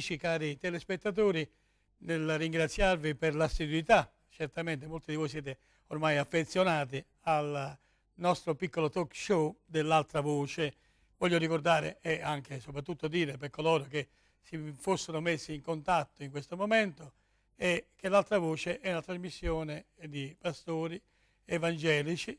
amici, cari telespettatori, nel ringraziarvi per l'assiduità. Certamente molti di voi siete ormai affezionati al nostro piccolo talk show dell'altra voce. Voglio ricordare e anche e soprattutto dire per coloro che si fossero messi in contatto in questo momento è eh, che l'altra voce è una trasmissione di pastori evangelici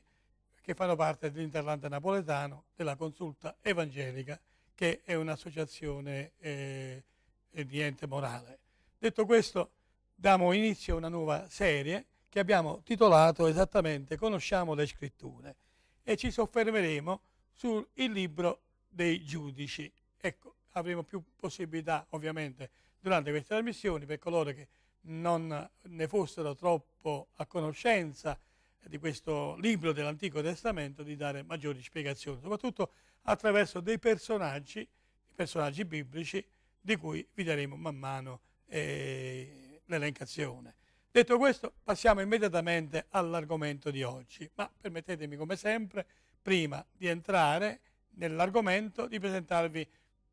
che fanno parte dell'Interlanda Napoletano della Consulta Evangelica, che è un'associazione eh, e niente morale. Detto questo, diamo inizio a una nuova serie che abbiamo titolato esattamente Conosciamo le scritture e ci soffermeremo sul libro dei giudici. Ecco, avremo più possibilità ovviamente durante queste trasmissioni per coloro che non ne fossero troppo a conoscenza di questo libro dell'Antico Testamento di dare maggiori spiegazioni, soprattutto attraverso dei personaggi, personaggi biblici di cui vi daremo man mano eh, l'elencazione. Detto questo, passiamo immediatamente all'argomento di oggi, ma permettetemi come sempre, prima di entrare nell'argomento, di presentarvi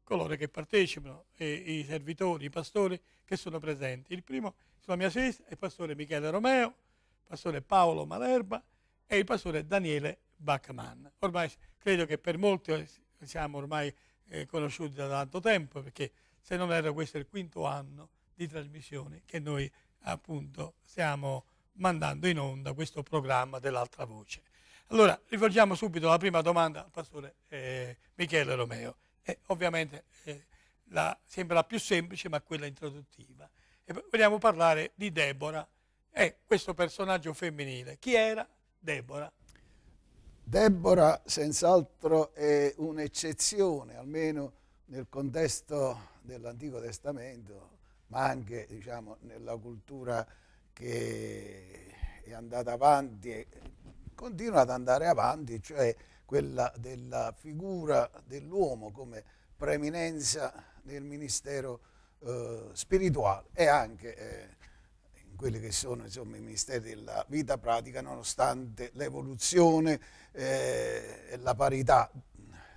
coloro che partecipano, eh, i servitori, i pastori che sono presenti. Il primo sulla mia sinistra è il pastore Michele Romeo, il pastore Paolo Malerba e il pastore Daniele Bachmann. Ormai credo che per molti siamo ormai eh, conosciuti da tanto tempo perché se non erro questo è il quinto anno di trasmissione che noi appunto stiamo mandando in onda questo programma dell'altra voce. Allora, rivolgiamo subito la prima domanda al pastore eh, Michele Romeo. Eh, ovviamente eh, la, sembra la più semplice, ma quella introduttiva. E vogliamo parlare di Deborah, eh, questo personaggio femminile. Chi era Deborah? Deborah, senz'altro, è un'eccezione, almeno nel contesto dell'Antico Testamento, ma anche diciamo, nella cultura che è andata avanti e continua ad andare avanti, cioè quella della figura dell'uomo come preeminenza nel ministero eh, spirituale e anche eh, in quelli che sono insomma, i ministeri della vita pratica, nonostante l'evoluzione eh, e la parità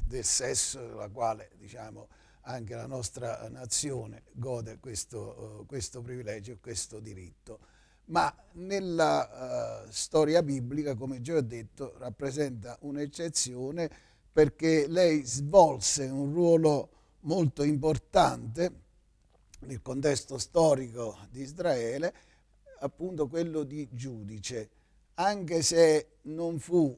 del sesso della quale diciamo, anche la nostra nazione gode questo, eh, questo privilegio e questo diritto. Ma nella uh, storia biblica, come già ho detto, rappresenta un'eccezione perché lei svolse un ruolo molto importante nel contesto storico di Israele, appunto quello di giudice, anche se non fu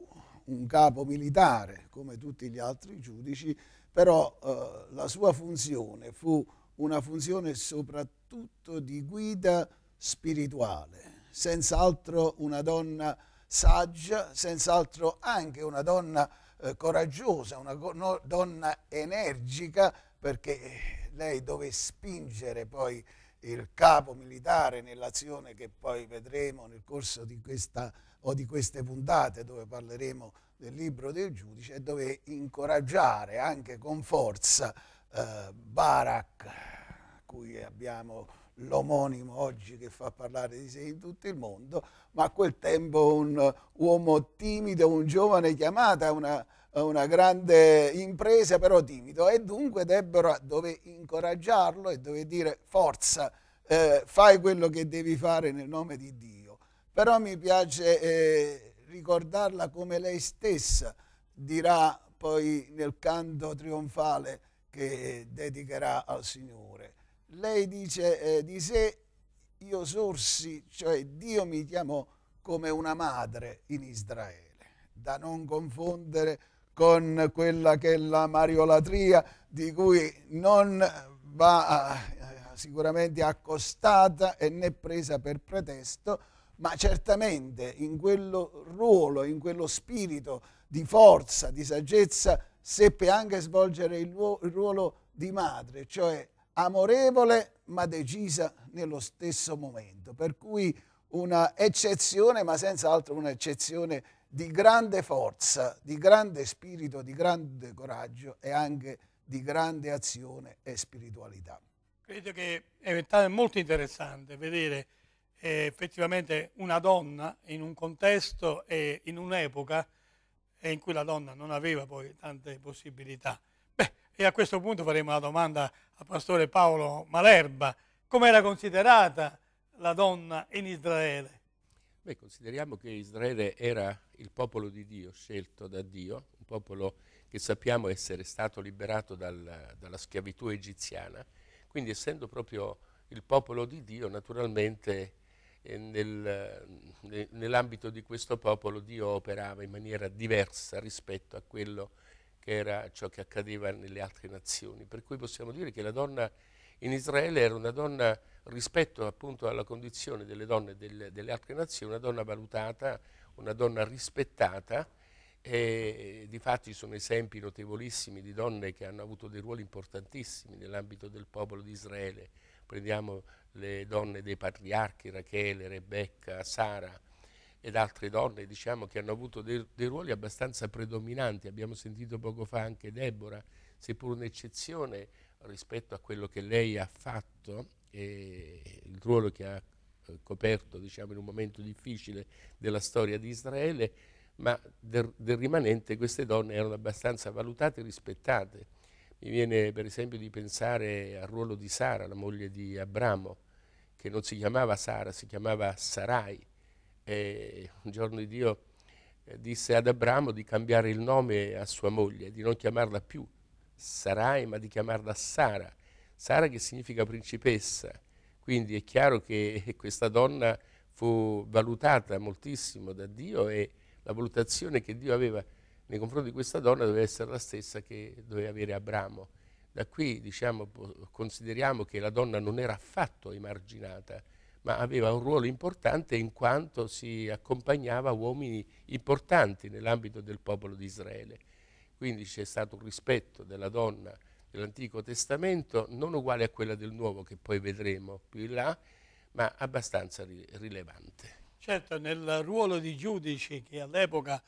un capo militare come tutti gli altri giudici, però eh, la sua funzione fu una funzione soprattutto di guida spirituale, senz'altro una donna saggia, senz'altro anche una donna eh, coraggiosa, una no, donna energica, perché eh, lei dove spingere poi il capo militare nell'azione che poi vedremo nel corso di questa o di queste puntate dove parleremo del libro del giudice e dove incoraggiare anche con forza eh, Barak, cui abbiamo l'omonimo oggi che fa parlare di sé in tutto il mondo, ma a quel tempo un uomo timido, un giovane chiamato a una, una, grande impresa, però timido, e dunque Deborah dove incoraggiarlo e dove dire forza, eh, fai quello che devi fare nel nome di Dio. Però mi piace eh, ricordarla come lei stessa dirà poi nel canto trionfale che dedicherà al Signore lei dice eh, di sé, io sorsi, cioè Dio mi chiamò come una madre in Israele, da non confondere con quella che è la mariolatria di cui non va eh, eh sicuramente accostata e né presa per pretesto, ma certamente in quello ruolo, in quello spirito di forza, di saggezza, seppe anche svolgere il ruolo di madre, cioè amorevole ma decisa nello stesso momento. Per cui una eccezione, ma senz'altro un'eccezione di grande forza, di grande spirito, di grande coraggio e anche di grande azione e spiritualità. Credo che è molto interessante vedere eh, effettivamente una donna in un contesto e in un'epoca eh, in cui la donna non aveva poi tante possibilità. E a questo punto faremo la domanda al pastore Paolo Malerba. Come era considerata la donna in Israele? Beh, consideriamo che Israele era il popolo di Dio, scelto da Dio, un popolo che sappiamo essere stato liberato dal, dalla schiavitù egiziana, quindi essendo proprio il popolo di Dio, naturalmente eh, nel, ne, nell'ambito di questo popolo Dio operava in maniera diversa rispetto a quello che era ciò che accadeva nelle altre nazioni. Per cui possiamo dire che la donna in Israele era una donna, rispetto appunto alla condizione delle donne del, delle altre nazioni, una donna valutata, una donna rispettata. E di fatto ci sono esempi notevolissimi di donne che hanno avuto dei ruoli importantissimi nell'ambito del popolo di Israele. Prendiamo le donne dei patriarchi, Rachele, Rebecca, Sara, ed altre donne diciamo, che hanno avuto dei, dei, ruoli abbastanza predominanti. Abbiamo sentito poco fa anche Deborah, seppur un'eccezione rispetto a quello che lei ha fatto e il ruolo che ha eh, coperto diciamo, in un momento difficile della storia di Israele, ma del, del rimanente queste donne erano abbastanza valutate e rispettate. Mi viene per esempio di pensare al ruolo di Sara, la moglie di Abramo, che non si chiamava Sara, si chiamava Sarai, eh, un giorno Dio eh, disse ad Abramo di cambiare il nome a sua moglie, di non chiamarla più Sarai, ma di chiamarla Sara. Sara che significa principessa. Quindi è chiaro che questa donna fu valutata moltissimo da Dio e la valutazione che Dio aveva nei confronti di questa donna doveva essere la stessa che doveva avere Abramo. Da qui diciamo, consideriamo che la donna non era affatto emarginata, ma aveva un ruolo importante in quanto si accompagnava uomini importanti nell'ambito del popolo di Israele. Quindi c'è stato un rispetto della donna dell'Antico Testamento non uguale a quella del Nuovo, che poi vedremo più in là, ma abbastanza rilevante. Certo, nel ruolo di giudici, che all'epoca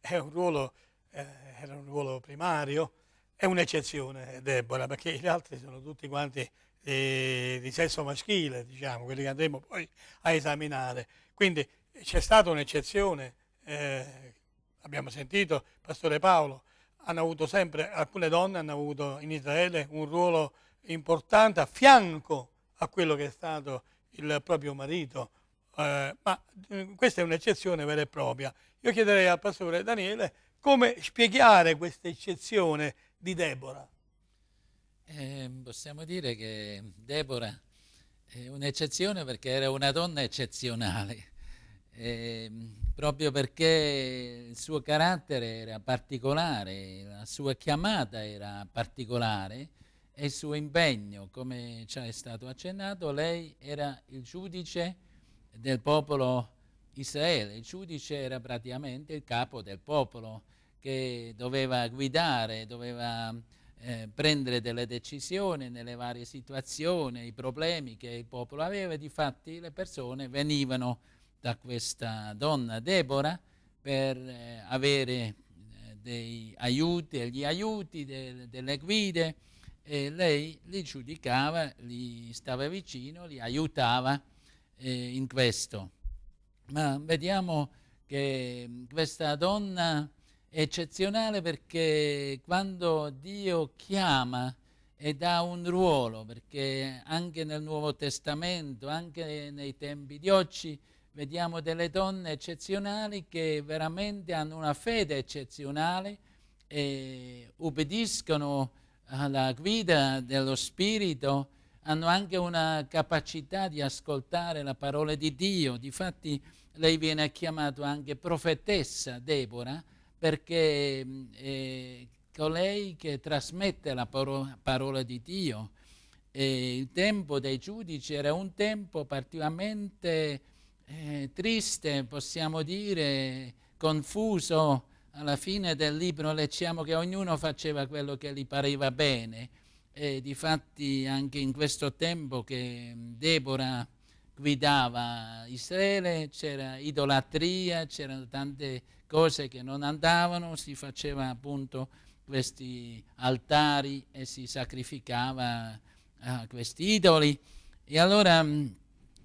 eh, era un ruolo primario, è un'eccezione Deborah, perché gli altri sono tutti quanti eh, di sesso maschile, diciamo, quelli che andremo poi a esaminare. Quindi c'è stata un'eccezione, eh, abbiamo sentito, Pastore Paolo, hanno avuto sempre, alcune donne hanno avuto in Israele un ruolo importante a fianco a quello che è stato il proprio marito, eh, ma mm, questa è un'eccezione vera e propria. Io chiederei al pastore Daniele come spiegare questa eccezione di Deborah. Eh, possiamo dire che Deborah è un'eccezione perché era una donna eccezionale, eh, proprio perché il suo carattere era particolare, la sua chiamata era particolare e il suo impegno, come ci è stato accennato, lei era il giudice del popolo Israele, il giudice era praticamente il capo del popolo che doveva guidare, doveva eh, prendere delle decisioni nelle varie situazioni, i problemi che il popolo aveva, difatti le persone venivano da questa donna Deborah per eh, avere eh, dei aiuti, degli aiuti, de, delle guide e lei li giudicava, li stava vicino, li aiutava eh, in questo. Ma vediamo che questa donna eccezionale perché quando Dio chiama e dà un ruolo, perché anche nel Nuovo Testamento, anche nei tempi di oggi, vediamo delle donne eccezionali che veramente hanno una fede eccezionale e ubbidiscono alla guida dello Spirito, hanno anche una capacità di ascoltare la parola di Dio. Difatti lei viene chiamata anche profetessa Deborah, perché è mm, eh, colei che trasmette la parola, parola di Dio, eh, il tempo dei giudici era un tempo particolarmente eh, triste, possiamo dire, confuso. Alla fine del libro leggiamo che ognuno faceva quello che gli pareva bene. E difatti anche in questo tempo che mm, Deborah guidava Israele c'era idolatria, c'erano tante cose che non andavano, si faceva appunto questi altari e si sacrificava a ah, questi idoli. E allora mm,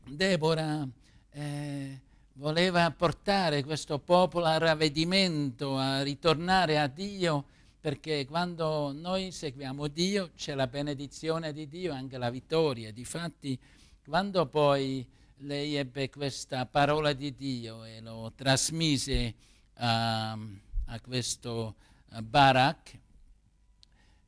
Deborah eh, voleva portare questo popolo al ravvedimento, a ritornare a Dio, perché quando noi seguiamo Dio c'è la benedizione di Dio, e anche la vittoria. Difatti, quando poi lei ebbe questa parola di Dio e lo trasmise, Ehm, a questo eh, Barak,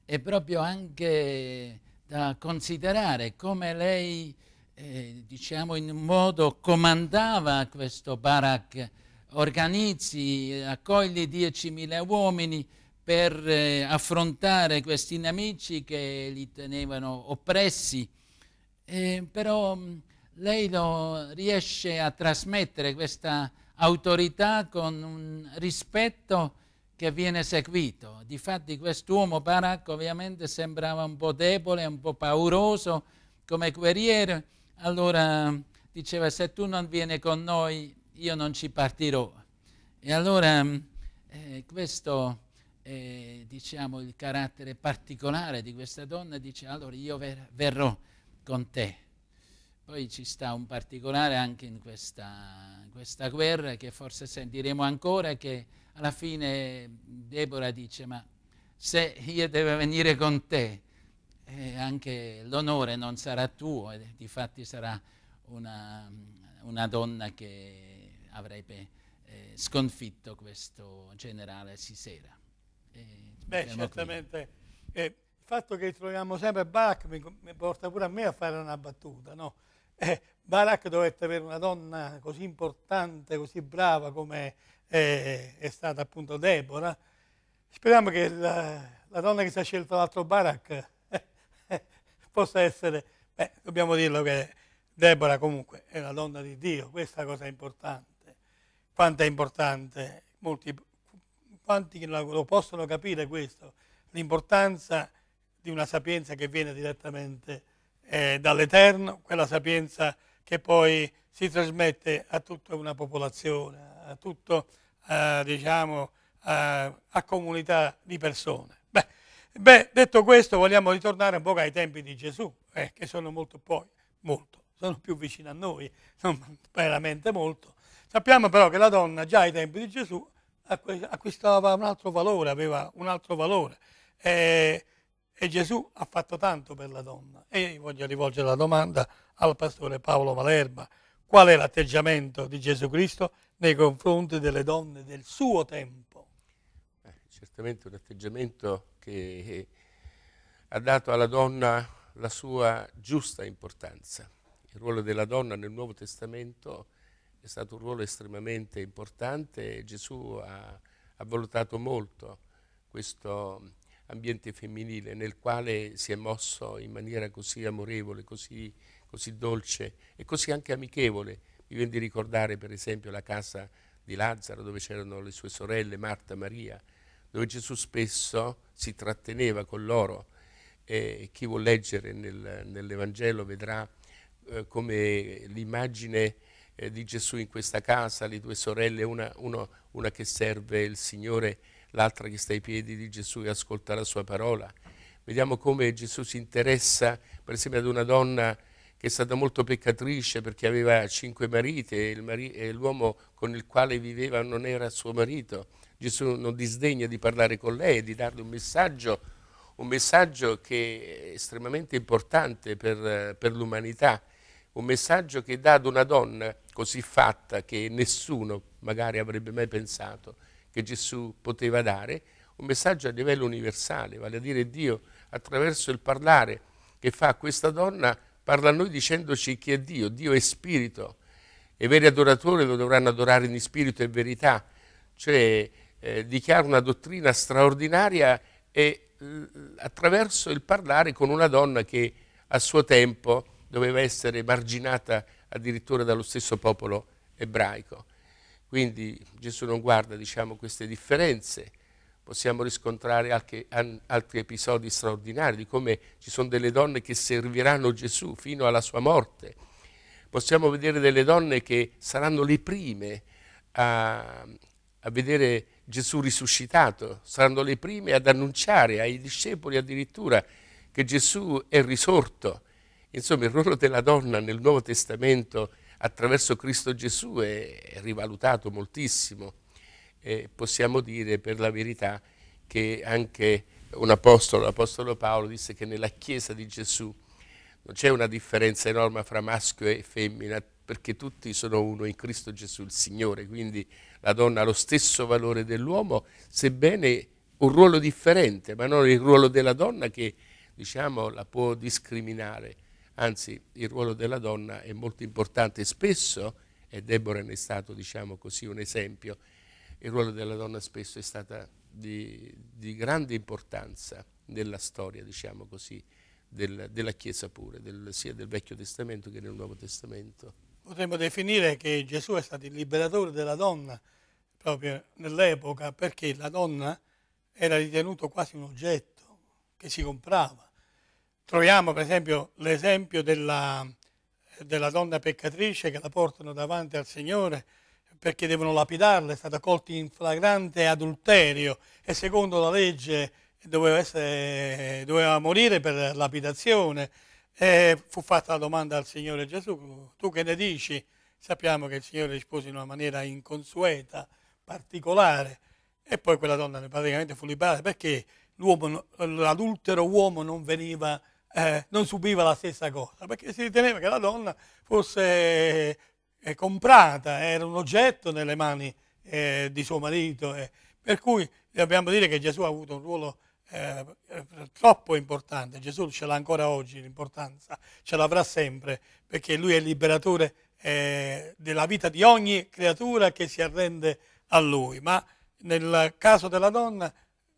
è proprio anche da considerare come lei, eh, diciamo in un modo, comandava questo Barak, organizzi, accogli 10.000 uomini per eh, affrontare questi nemici che li tenevano oppressi. Eh, però lei lo riesce a trasmettere questa autorità con un rispetto che viene seguito. Difatti quest'uomo Barak ovviamente sembrava un po' debole, un po' pauroso come guerriere, allora diceva se tu non vieni con noi io non ci partirò. E allora eh, questo è eh, diciamo, il carattere particolare di questa donna, dice allora io ver verrò con te. Poi ci sta un particolare anche in questa, in questa guerra che forse sentiremo ancora che alla fine Deborah dice ma se io devo venire con te eh, anche l'onore non sarà tuo e eh, di fatti sarà una, una donna che avrebbe eh, sconfitto questo generale Sisera. E Beh, certamente. Eh, il fatto che troviamo sempre Bach mi, mi, porta pure a me a fare una battuta, no? eh, Barak dovette avere una donna così importante, così brava come eh, è stata appunto Deborah. Speriamo che la, la donna che si è scelta l'altro Barak eh, possa essere, beh, dobbiamo dirlo che Deborah comunque è la donna di Dio, questa cosa è importante. Quanto è importante, molti, quanti lo possono capire questo, l'importanza di una sapienza che viene direttamente da eh, dall'Eterno, quella sapienza che poi si trasmette a tutta una popolazione, a tutto, eh, diciamo, a, a, comunità di persone. Beh, beh, detto questo vogliamo ritornare un po' ai tempi di Gesù, eh, che sono molto poi, molto, sono più vicini a noi, non veramente molto. Sappiamo però che la donna già ai tempi di Gesù acquistava un altro valore, aveva un altro valore. Eh, e Gesù ha fatto tanto per la donna. E io voglio rivolgere la domanda al pastore Paolo Malerba. Qual è l'atteggiamento di Gesù Cristo nei confronti delle donne del suo tempo? Eh, certamente un atteggiamento che eh, ha dato alla donna la sua giusta importanza. Il ruolo della donna nel Nuovo Testamento è stato un ruolo estremamente importante e Gesù ha, ha valutato molto questo ambiente femminile nel quale si è mosso in maniera così amorevole, così, così dolce e così anche amichevole. Mi viene di ricordare per esempio la casa di Lazzaro dove c'erano le sue sorelle Marta e Maria, dove Gesù spesso si tratteneva con loro. E chi vuol leggere nel, nell'Evangelo vedrà eh, come l'immagine eh, di Gesù in questa casa, le due sorelle, una, uno, una che serve il Signore l'altra che sta ai piedi di Gesù e ascolta la sua parola. Vediamo come Gesù si interessa, per esempio, ad una donna che è stata molto peccatrice perché aveva cinque mariti e l'uomo con il quale viveva non era suo marito. Gesù non disdegna di parlare con lei e di darle un messaggio, un messaggio che è estremamente importante per, per l'umanità, un messaggio che dà ad una donna così fatta che nessuno magari avrebbe mai pensato che Gesù poteva dare, un messaggio a livello universale, vale a dire Dio attraverso il parlare che fa a questa donna, parla a noi dicendoci chi è Dio, Dio è spirito, i veri adoratori lo dovranno adorare in spirito e verità, cioè eh, dichiara una dottrina straordinaria e attraverso il parlare con una donna che a suo tempo doveva essere marginata addirittura dallo stesso popolo ebraico. Quindi Gesù non guarda diciamo, queste differenze, possiamo riscontrare anche altri episodi straordinari di come ci sono delle donne che serviranno Gesù fino alla sua morte. Possiamo vedere delle donne che saranno le prime a, a vedere Gesù risuscitato, saranno le prime ad annunciare ai discepoli addirittura che Gesù è risorto. Insomma, il ruolo della donna nel Nuovo Testamento è attraverso Cristo Gesù è rivalutato moltissimo. E possiamo dire per la verità che anche un apostolo, l'apostolo Paolo, disse che nella Chiesa di Gesù non c'è una differenza enorme fra maschio e femmina, perché tutti sono uno in Cristo Gesù, il Signore. Quindi la donna ha lo stesso valore dell'uomo, sebbene un ruolo differente, ma non il ruolo della donna che diciamo, la può discriminare anzi il ruolo della donna è molto importante spesso, e Deborah ne è stato diciamo così, un esempio, il ruolo della donna spesso è stato di, di, grande importanza nella storia diciamo così, del, della Chiesa pure, del, sia del Vecchio Testamento che del Nuovo Testamento. Potremmo definire che Gesù è stato il liberatore della donna proprio nell'epoca perché la donna era ritenuta quasi un oggetto che si comprava Troviamo per esempio l'esempio della, della donna peccatrice che la portano davanti al Signore perché devono lapidarla, è stata colta in flagrante adulterio e secondo la legge doveva, essere, doveva morire per lapidazione. E fu fatta la domanda al Signore Gesù, tu che ne dici? Sappiamo che il Signore rispose in una maniera inconsueta, particolare, e poi quella donna praticamente fu liberata perché l'adultero uomo non veniva eh, non subiva la stessa cosa, perché si riteneva che la donna fosse eh, comprata, era un oggetto nelle mani eh, di suo marito, eh. per cui dobbiamo dire che Gesù ha avuto un ruolo eh, troppo importante, Gesù ce l'ha ancora oggi l'importanza, ce l'avrà sempre, perché lui è il liberatore eh, della vita di ogni creatura che si arrende a lui, ma nel caso della donna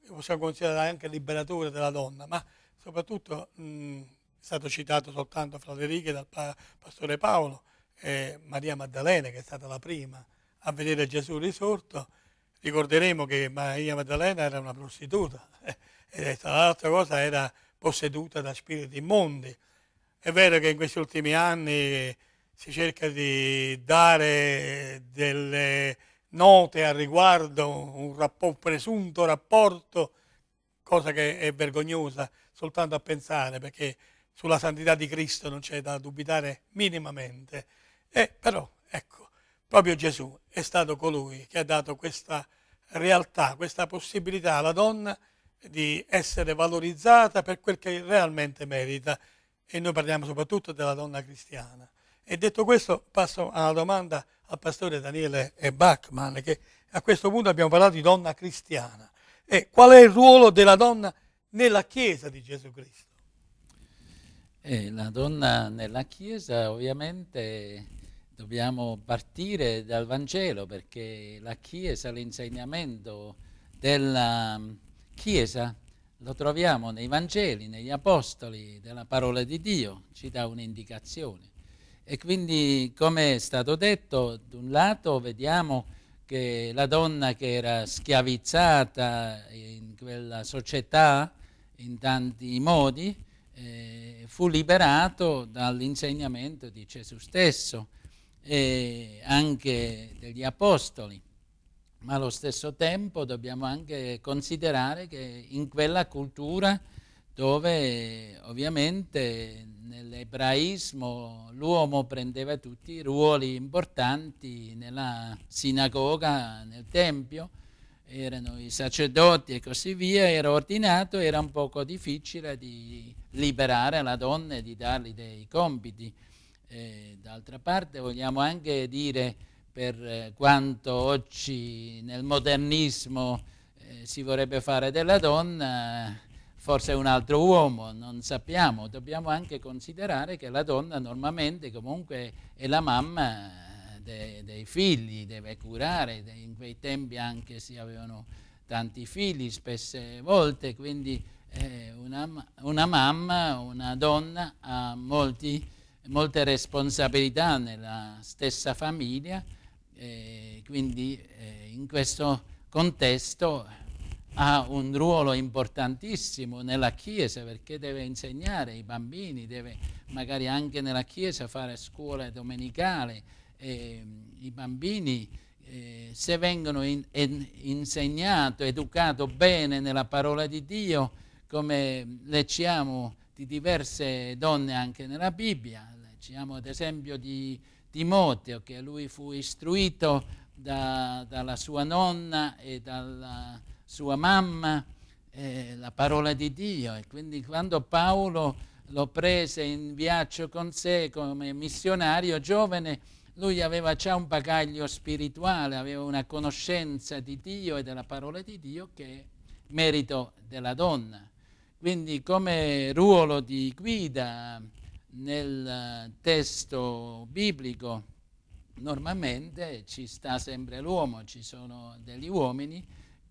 possiamo considerare anche liberatore della donna, ma soprattutto mh, è stato citato soltanto fra le righe dal pa pastore Paolo e Maria Maddalena che è stata la prima a vedere Gesù risorto. Ricorderemo che Maria Maddalena era una prostituta e l'altra cosa era posseduta da spiriti immondi. È vero che in questi ultimi anni si cerca di dare delle note a riguardo un, rapporto, un presunto rapporto cosa che è vergognosa soltanto a pensare perché sulla santità di Cristo non c'è da dubitare minimamente. E eh, però, ecco, proprio Gesù è stato colui che ha dato questa realtà, questa possibilità alla donna di essere valorizzata per quel che realmente merita e noi parliamo soprattutto della donna cristiana. E detto questo passo alla domanda al pastore Daniele Bachmann che a questo punto abbiamo parlato di donna cristiana. E eh, qual è il ruolo della donna nella Chiesa di Gesù Cristo? Eh, la donna nella Chiesa ovviamente dobbiamo partire dal Vangelo perché la Chiesa, l'insegnamento della mm, Chiesa lo troviamo nei Vangeli, negli Apostoli, della parola di Dio, ci dà un'indicazione. E quindi, come è stato detto, da un lato vediamo che la donna che era schiavizzata in quella società in tanti modi eh, fu liberato dall'insegnamento di Gesù stesso e anche degli apostoli. Ma allo stesso tempo dobbiamo anche considerare che in quella cultura dove ovviamente nell'ebraismo l'uomo prendeva tutti i ruoli importanti nella sinagoga, nel tempio, erano i sacerdoti e così via, era ordinato, era un poco difficile di liberare la donna e di dargli dei compiti. E, d'altra parte vogliamo anche dire per eh, quanto oggi nel modernismo eh, si vorrebbe fare della donna, forse un altro uomo, non sappiamo, dobbiamo anche considerare che la donna normalmente comunque è la mamma eh, dei, dei figli, deve curare, in quei tempi anche si avevano tanti figli spesse volte, quindi eh, una, una, mamma, una donna ha molti, molte responsabilità nella stessa famiglia, eh, quindi eh, in questo contesto ha un ruolo importantissimo nella Chiesa perché deve insegnare ai bambini, deve magari anche nella Chiesa fare scuola domenicale. E, mm, I bambini, eh, se vengono in, in, insegnati, educati bene nella parola di Dio, come leggiamo di diverse donne anche nella Bibbia, leggiamo ad esempio di Timoteo che lui fu istruito da, dalla sua nonna e dalla sua mamma eh, la parola di Dio e quindi quando Paolo lo prese in viaggio con sé come missionario giovane, lui aveva già un bagaglio spirituale, aveva una conoscenza di Dio e della parola di Dio che è merito della donna. Quindi come ruolo di guida nel eh, testo biblico normalmente ci sta sempre l'uomo, ci sono degli uomini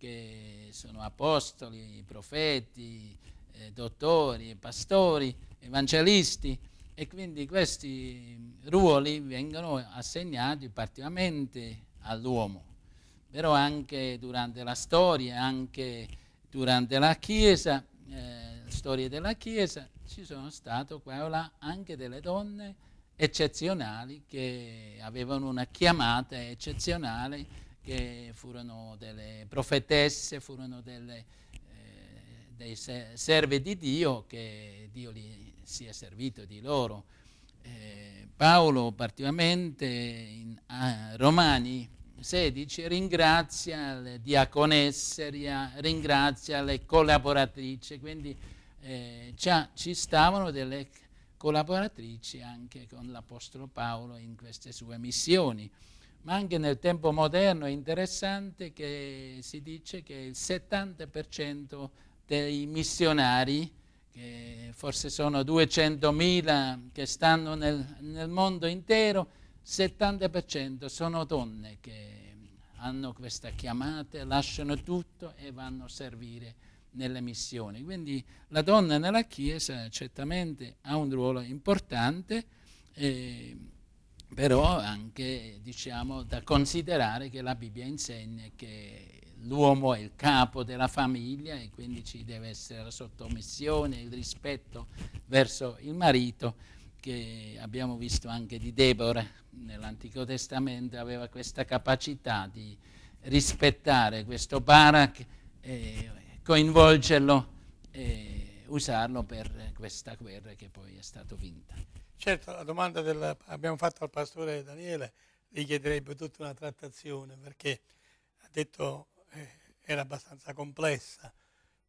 che sono apostoli, profeti, eh, dottori, pastori, evangelisti e quindi questi ruoli vengono assegnati particolarmente all'uomo. Però anche durante la storia, anche durante la Chiesa, eh, storia della Chiesa, ci sono state qua là anche delle donne eccezionali che avevano una chiamata eccezionale che furono delle profetesse, furono delle, eh, dei serve di Dio, che Dio li, si è servito di loro. Eh, Paolo particolarmente in ah, Romani 16 ringrazia le diaconesse, ringrazia le collaboratrici, quindi eh, ci stavano delle collaboratrici anche con l'Apostolo Paolo in queste sue missioni ma anche nel tempo moderno è interessante che si dice che il 70% dei missionari, che forse sono 200.000 che stanno nel, nel mondo intero, 70% sono donne che hanno questa chiamata, lasciano tutto e vanno a servire nelle missioni. Quindi la donna nella Chiesa certamente ha un ruolo importante. Eh, però anche diciamo, da considerare che la Bibbia insegna che l'uomo è il capo della famiglia e quindi ci deve essere la sottomissione, il rispetto verso il marito che abbiamo visto anche di Deborah nell'Antico Testamento aveva questa capacità di rispettare questo Barak, eh, coinvolgerlo e usarlo per questa guerra che poi è stata vinta. Certo, la domanda che abbiamo fatto al pastore Daniele richiederebbe tutta una trattazione perché ha detto eh, era abbastanza complessa,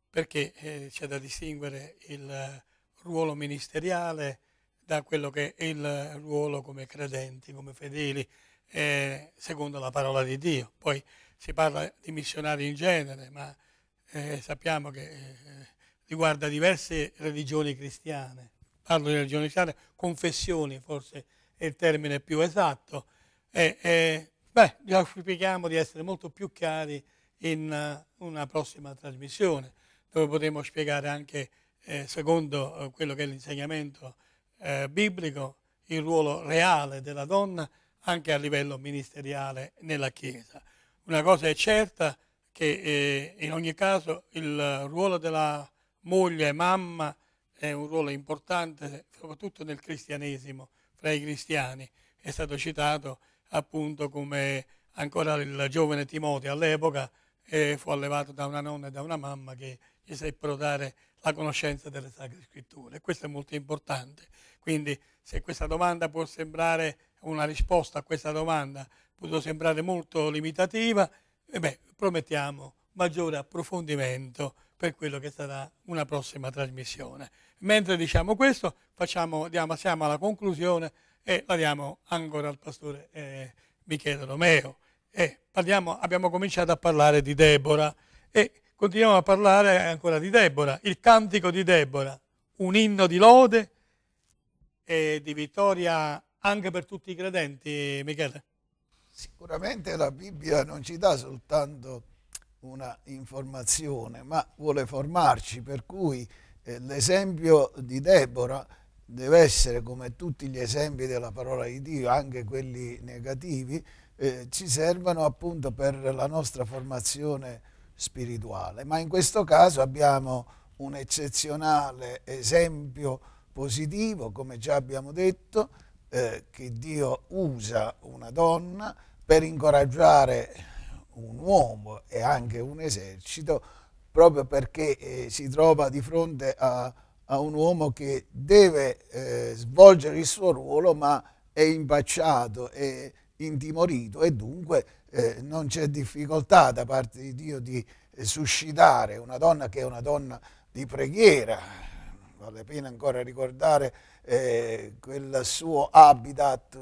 perché eh, c'è da distinguere il ruolo ministeriale da quello che è il ruolo come credenti, come fedeli, eh, secondo la parola di Dio. Poi si parla di missionari in genere, ma eh, sappiamo che eh, riguarda diverse religioni cristiane parlo di religione cristiana, confessioni forse è il termine più esatto, e, e beh, auspichiamo di essere molto più chiari in uh, una prossima trasmissione, dove potremo spiegare anche, eh, secondo eh, quello che è l'insegnamento eh, biblico, il ruolo reale della donna anche a livello ministeriale nella Chiesa. Una cosa è certa che eh, in ogni caso il ruolo della moglie, mamma, è un ruolo importante soprattutto nel cristianesimo, fra i cristiani. È stato citato appunto come ancora il giovane Timoteo all'epoca eh, fu allevato da una nonna e da una mamma che gli seppero dare la conoscenza delle Sacre Scritture. Questo è molto importante. Quindi se questa domanda può sembrare, una risposta a questa domanda può sembrare molto limitativa, eh beh, promettiamo maggiore approfondimento per quello che sarà una prossima trasmissione. Mentre diciamo questo, facciamo, diamo, siamo alla conclusione e la diamo ancora al pastore eh, Michele Romeo. Parliamo, abbiamo cominciato a parlare di Debora e continuiamo a parlare ancora di Debora, il cantico di Debora, un inno di lode e di vittoria anche per tutti i credenti, Michele. Sicuramente la Bibbia non ci dà soltanto una informazione, ma vuole formarci, per cui eh, l'esempio di Deborah deve essere, come tutti gli esempi della parola di Dio, anche quelli negativi, eh, ci servono appunto per la nostra formazione spirituale. Ma in questo caso abbiamo un eccezionale esempio positivo, come già abbiamo detto, eh, che Dio usa una donna per incoraggiare un uomo e anche un esercito proprio perché eh, si trova di fronte a, a un uomo che deve eh, svolgere il suo ruolo ma è impacciato, è intimorito e dunque eh, non c'è difficoltà da parte di Dio di eh, suscitare una donna che è una donna di preghiera. Vale la pena ancora ricordare eh, quel suo habitat,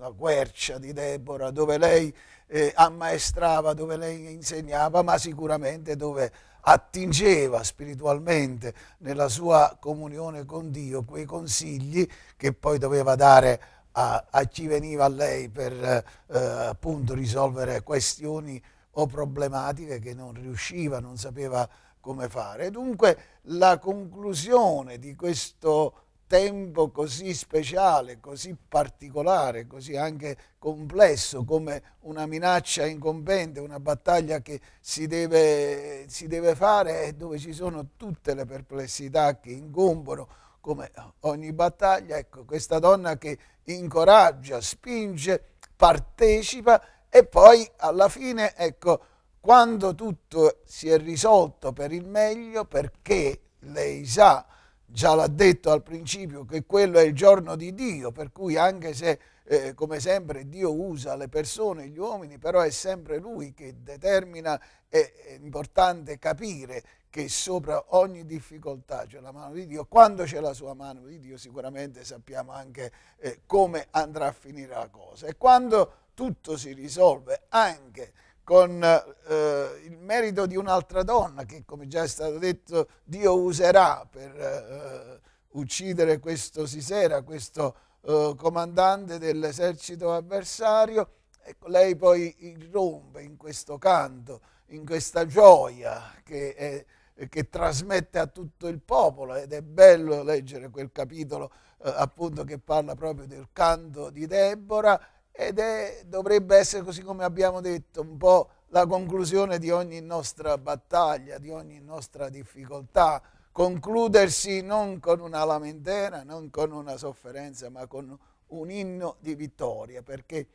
la quercia di Deborah, dove lei eh, ammaestrava, dove lei insegnava, ma sicuramente dove attingeva spiritualmente nella sua comunione con Dio quei consigli che poi doveva dare a, a chi veniva a lei per eh, appunto risolvere questioni o problematiche che non riusciva, non sapeva come fare. Dunque la conclusione di questo tempo così speciale, così particolare, così anche complesso come una minaccia incombente, una battaglia che si deve, si deve fare e dove ci sono tutte le perplessità che incombono come ogni battaglia, ecco questa donna che incoraggia, spinge, partecipa e poi alla fine, ecco, quando tutto si è risolto per il meglio, perché lei sa già l'ha detto al principio che quello è il giorno di Dio, per cui anche se eh, come sempre Dio usa le persone, gli uomini, però è sempre Lui che determina, è, è importante capire che sopra ogni difficoltà c'è la mano di Dio, quando c'è la sua mano di Dio sicuramente sappiamo anche eh, come andrà a finire la cosa e quando tutto si risolve anche con eh, il merito di un'altra donna che, come già è stato detto, Dio userà per eh, uccidere questo Sisera, questo eh, comandante dell'esercito avversario. Ecco, lei poi irrompe in questo canto, in questa gioia che è che trasmette a tutto il popolo ed è bello leggere quel capitolo eh, appunto che parla proprio del canto di Deborah ed è, dovrebbe essere così come abbiamo detto, un po' la conclusione di ogni nostra battaglia, di ogni nostra difficoltà, concludersi non con una lamentela, non con una sofferenza, ma con un inno di vittoria, perché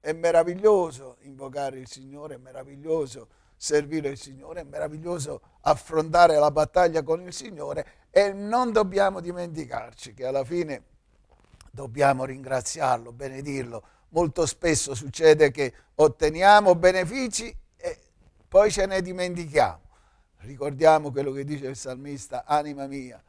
è meraviglioso invocare il Signore, è meraviglioso servire il Signore, è meraviglioso affrontare la battaglia con il Signore e non dobbiamo dimenticarci che alla fine dobbiamo ringraziarlo, benedirlo, molto spesso succede che otteniamo benefici e poi ce ne dimentichiamo. Ricordiamo quello che dice il salmista, anima mia,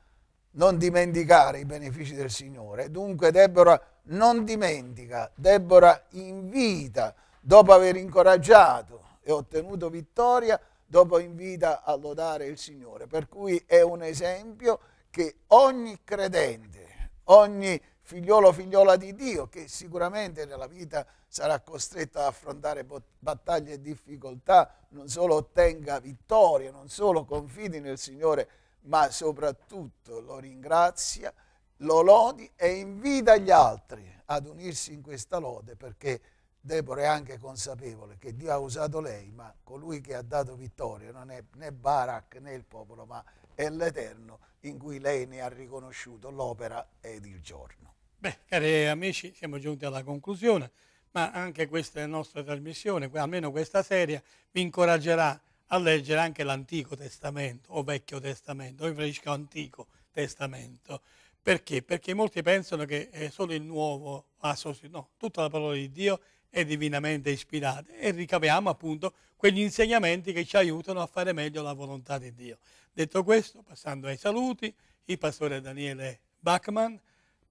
non dimenticare i benefici del Signore. Dunque Deborah non dimentica, Deborah invita, dopo aver incoraggiato e ottenuto vittoria, dopo invita a lodare il Signore. Per cui è un esempio che ogni credente, ogni credente, figliolo o figliola di Dio che sicuramente nella vita sarà costretto ad affrontare battaglie e difficoltà, non solo ottenga vittoria, non solo confidi nel Signore, ma soprattutto lo ringrazia, lo lodi e invita gli altri ad unirsi in questa lode perché Deborah è anche consapevole che Dio ha usato lei, ma colui che ha dato vittoria non è né Barak né il popolo, ma è l'Eterno in cui lei ne ha riconosciuto l'opera ed il giorno. Beh, cari amici, siamo giunti alla conclusione, ma anche questa nostra trasmissione, almeno questa serie, vi incoraggerà a leggere anche l'Antico Testamento o Vecchio Testamento, o preferisco Antico Testamento. Perché? Perché molti pensano che è eh, solo il Nuovo ha sostituito, no, tutta la parola di Dio è divinamente ispirata e ricaviamo appunto quegli insegnamenti che ci aiutano a fare meglio la volontà di Dio. Detto questo, passando ai saluti, il pastore Daniele Bachmann,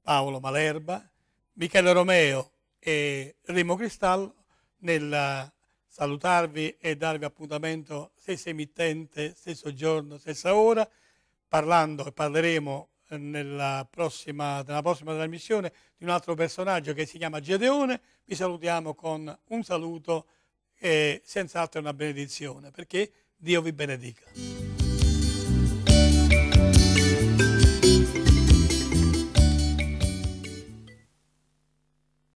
Paolo Malerba, Michele Romeo e Remo Cristallo nel salutarvi e darvi appuntamento stesso emittente, stesso giorno, stessa ora, parlando e parleremo eh, nella prossima, nella prossima trasmissione di un altro personaggio che si chiama Gedeone. Vi salutiamo con un saluto e senz'altro una benedizione, perché Dio vi benedica.